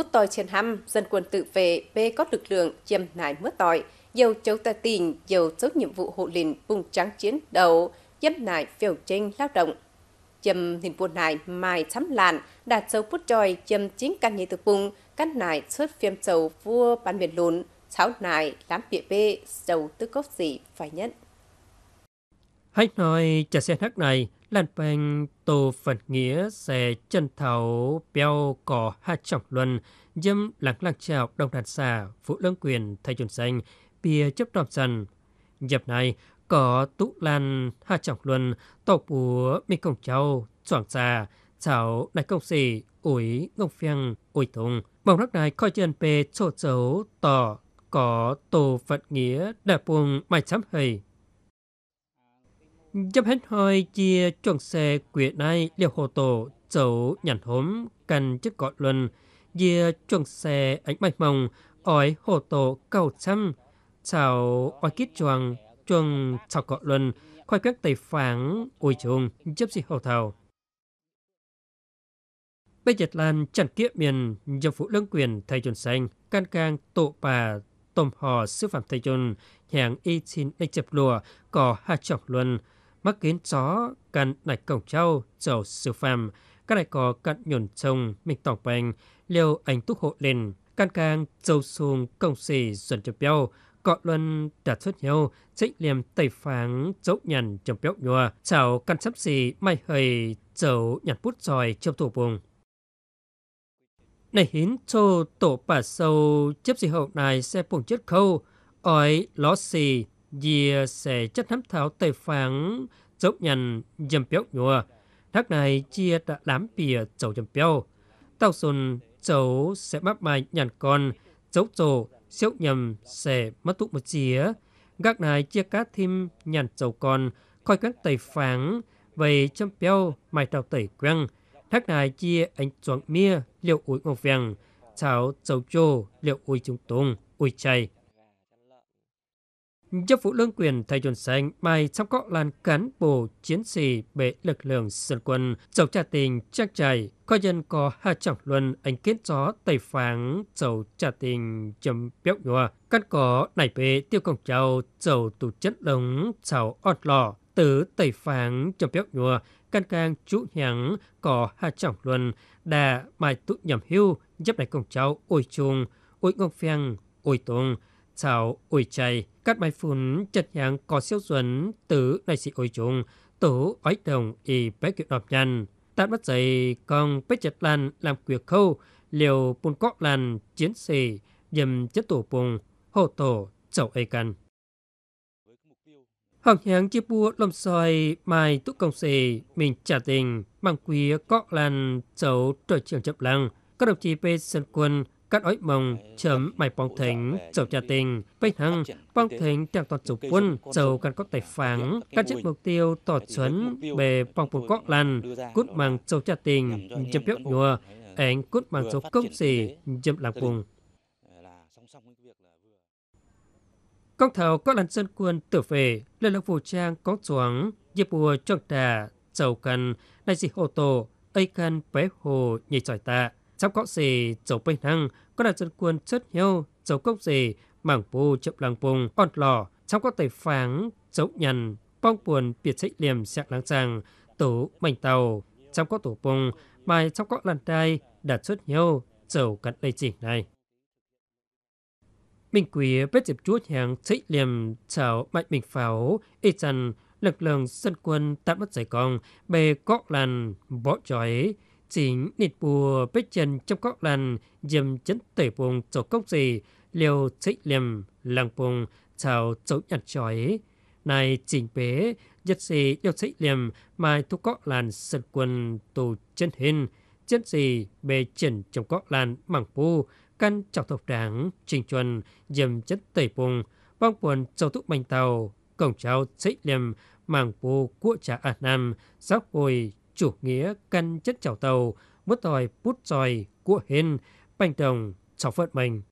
mất tội trên ham dân quân tự vệ bê có lực lượng chiêm nải mất tội dầu châu ta tỉnh dầu chốt nhiệm vụ hộ lìn vùng trắng chiến đấu dâm nải phiểu tranh lao động châm hình buồn nải mài chấm làn đạt dấu phút tròi châm chính căn nhị thực vùng căn nải xuất phim sầu vua ban miền lùn cháu nải lám bịa bê dầu tư cốc gì phải nhất Hãy nói chà xe hát này lăn quanh tô phật nghĩa xe chân thảo beo cỏ ha trọng luân dâm lạc lạc trào đồng đàn xà phụ lương quyền thay chuẩn xanh bia chấp đọp dần dập này có tụ lan ha trọng luân tộc búa mi công châu soảng xà chảo đại công sĩ ủi ngông phiêng ủi thùng bóng rắc này coi chân pê chỗ dấu tỏ có tổ phật nghĩa đại buông mai chấm hầy Dâm hết hơi chia chuẩn xe quyệt này liều hồ tổ chấu nhàn hốm cần chức gọi luân dìa chuẩn xe ánh mạch mông ỏi hồ tổ cầu trăm chào oai kít chuồng chuồng chào gọi luân khoai các tây pháng ôi chung chấp gì hồ thầu bây giờ lan chặn kiếp miền dâm phụ lương quyền thầy chuẩn xanh can càng tổ bà tôm hò sư phạm thầy chuẩn hàng y xin ấy chập lùa có hạ trọng luân mắc kiến chó cận đại cổng trâu chầu sư phàm các đại có cận nhổn trông mình tỏng bành liều ảnh túc hộ lên can càng châu xuống công xì dần chập béo cọ luân đạt xuất nhau trịnh liềm tẩy pháng dấu nhằn chầm béo nhua chào căn sắp xì mai hơi chầu nhặt bút tròi châm thủ vùng này hín cho tổ bà sâu chấp gì hậu này sẽ bùng chết khâu ói ló xì dìa sẽ chất nắm thảo tề phán dốc nhằn dâm béo nhùa. Thác này chia đã đám bìa dấu dâm béo. Tàu xuân dấu sẽ bắt bài nhằn con, dấu trổ, xéo nhầm sẽ mất tụ một chía. Gác này chia cá thêm nhằn dấu con, khoi cánh tề phán, về châm béo mài tàu tẩy quăng. Thác này chia ánh choáng mía liệu ủi ngọc vàng, cháo dấu chô liệu ủi trung tùng, ủi chay. Giúp vụ lương quyền thầy chuẩn sánh bài trong có làn cán bộ chiến sĩ bệ lực lượng dân quân dầu trà tình chắc chảy có dân có hạ trọng luân anh kiến gió tẩy pháng dầu trà tình chấm béo nhòa cắt có nảy bệ tiêu công châu dầu tủ chất lống chảo ọt lò tứ tẩy pháng chấm béo nhòa căn càng chủ nhắn có hạ trọng luân đà mai tụ nhầm hưu giúp đại công châu ôi chung ôi ngọc phèng ôi tùng sau ủi chay các bài phun chật hàng có siêu chuẩn từ đại sĩ ôi chung tổ ói đồng y bé kiệu đọc nhằn tát bắt dậy con bé chật lan làm quyệt khâu liều bùn cóc lan chiến sĩ dầm chất tổ bùng hộ tổ chậu ấy cần Hoàng hàng chia bua lông xoay mai túc công sĩ mình trả tình bằng quý cọ lan chấu trời trường chập lăng các đồng chí bên sân quân các ối mông chấm mày bóng thính chầu trà tình bách hăng bóng thính trạc tọt chủ quân chầu cần có tài phẳng các chiếc mục tiêu tọt chuẩn bề bóng phụ quốc lăn cút bằng chầu trà tình chấm biếc nhùa ảnh cút bằng số công xì chấm lạc vùng Công thầu có lần dân quân tử về lên lực vũ trang có xuống dịp bùa trọng trà chầu cần đại sĩ hồ tổ ấy khăn bé hồ nhảy tròi tạ Cháu có gì cháu bây năng, có là dân quân chất hiêu, cháu cốc gì mảng bù chậm làng bùng, on lò, cháu có tài pháng, cháu nhằn, bong buồn biệt trách liềm sạc láng tràng, tổ mảnh tàu, cháu có tổ bùng, mai cháu có làn đai, đạt chất hiêu, cháu cắn đầy chỉ này. Mình quý biết dịp chúa hàng trách liềm chào mạnh mình pháo, y chăn lực lượng dân quân tạm mất giải công, bề có làn bỏ chói, chính nịt bùa bích chân trong các lần dìm chấn tẩy bùng chỗ cốc gì liều trích liềm làng bùng chào chỗ nhặt chói này chỉnh bế giật gì liều trích liềm mai thu các làn sật quần tù chân hình chân gì bề chân trong các làn mảng pu căn trọng thập đảng trình chuẩn dìm chấn tẩy bùng băng quần châu thúc bành tàu cổng trao trích liềm mảng pu của trà ả nam sóc hồi chủ nghĩa căn chất chảo tàu, mất tòi bút tròi, của hên, bành đồng, cháu phận mình.